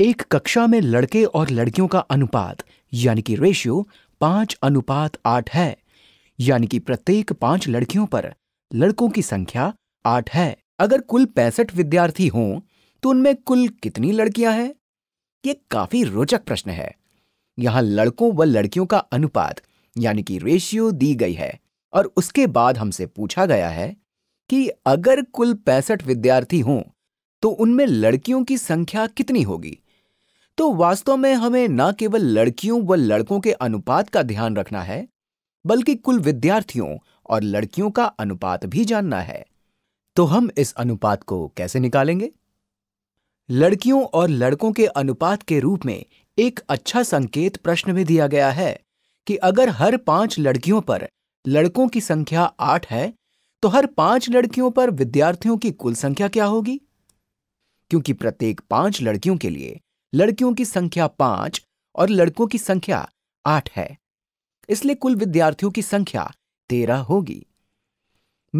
एक कक्षा में लड़के और लड़कियों का अनुपात यानी कि रेशियो पांच अनुपात आठ है यानी कि प्रत्येक पांच लड़कियों पर लड़कों की संख्या आठ है अगर कुल पैंसठ विद्यार्थी हों तो उनमें कुल कितनी लड़कियां हैं ये काफी रोचक प्रश्न है यहां लड़कों व लड़कियों का अनुपात यानी कि रेशियो दी गई है और उसके बाद हमसे पूछा गया है कि अगर कुल पैंसठ विद्यार्थी हों तो उनमें लड़कियों की संख्या कितनी होगी तो वास्तव में हमें न केवल लड़कियों व लड़कों के अनुपात का ध्यान रखना है बल्कि कुल विद्यार्थियों और लड़कियों का अनुपात भी जानना है तो हम इस अनुपात को कैसे निकालेंगे लड़कियों और लड़कों के अनुपात के रूप में एक अच्छा संकेत प्रश्न में दिया गया है कि अगर हर पांच लड़कियों पर लड़कों की संख्या आठ है तो हर पांच लड़कियों पर विद्यार्थियों की कुल संख्या क्या होगी क्योंकि प्रत्येक पांच लड़कियों के लिए लड़कियों की संख्या पांच और लड़कों की संख्या आठ है इसलिए कुल विद्यार्थियों की संख्या तेरह होगी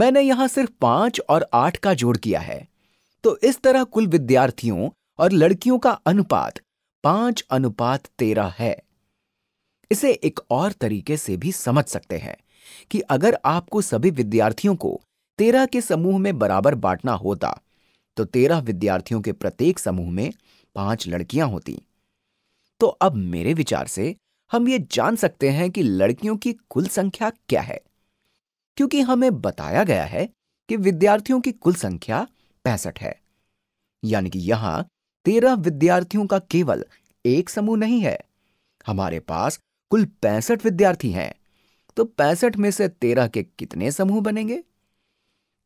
मैंने यहां सिर्फ पांच और आठ का जोड़ किया है तो इस तरह कुल विद्यार्थियों और लड़कियों का अनुपात पांच अनुपात तेरह है इसे एक और तरीके से भी समझ सकते हैं कि अगर आपको सभी विद्यार्थियों को तेरह के समूह में बराबर बांटना होता तो तेरह विद्यार्थियों के प्रत्येक समूह में पांच लड़कियां होती तो अब मेरे विचार से हम ये जान सकते हैं कि लड़कियों की कुल संख्या क्या है क्योंकि हमें बताया गया है कि विद्यार्थियों की कुल संख्या पैंसठ है यानी कि यहां तेरह विद्यार्थियों का केवल एक समूह नहीं है हमारे पास कुल पैंसठ विद्यार्थी हैं तो पैंसठ में से तेरह के कितने समूह बनेंगे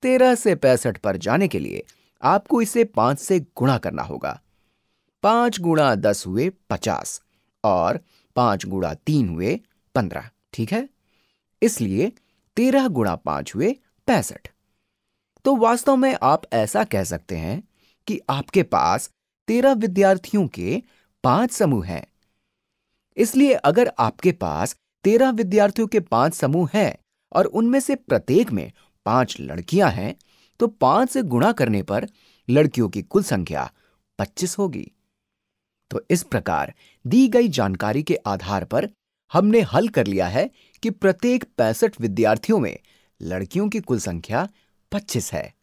तेरह से पैंसठ पर जाने के लिए आपको इसे पांच से गुणा करना होगा पांच गुणा दस हुए पचास और पांच गुणा तीन हुए पंद्रह ठीक है इसलिए तेरह गुणा पांच हुए पैंसठ तो वास्तव में आप ऐसा कह सकते हैं कि आपके पास तेरह विद्यार्थियों के पांच समूह हैं इसलिए अगर आपके पास तेरह विद्यार्थियों के पांच समूह हैं और उनमें से प्रत्येक में पांच लड़कियां हैं तो पांच से गुणा करने पर लड़कियों की कुल संख्या पच्चीस होगी तो इस प्रकार दी गई जानकारी के आधार पर हमने हल कर लिया है कि प्रत्येक पैंसठ विद्यार्थियों में लड़कियों की कुल संख्या पच्चीस है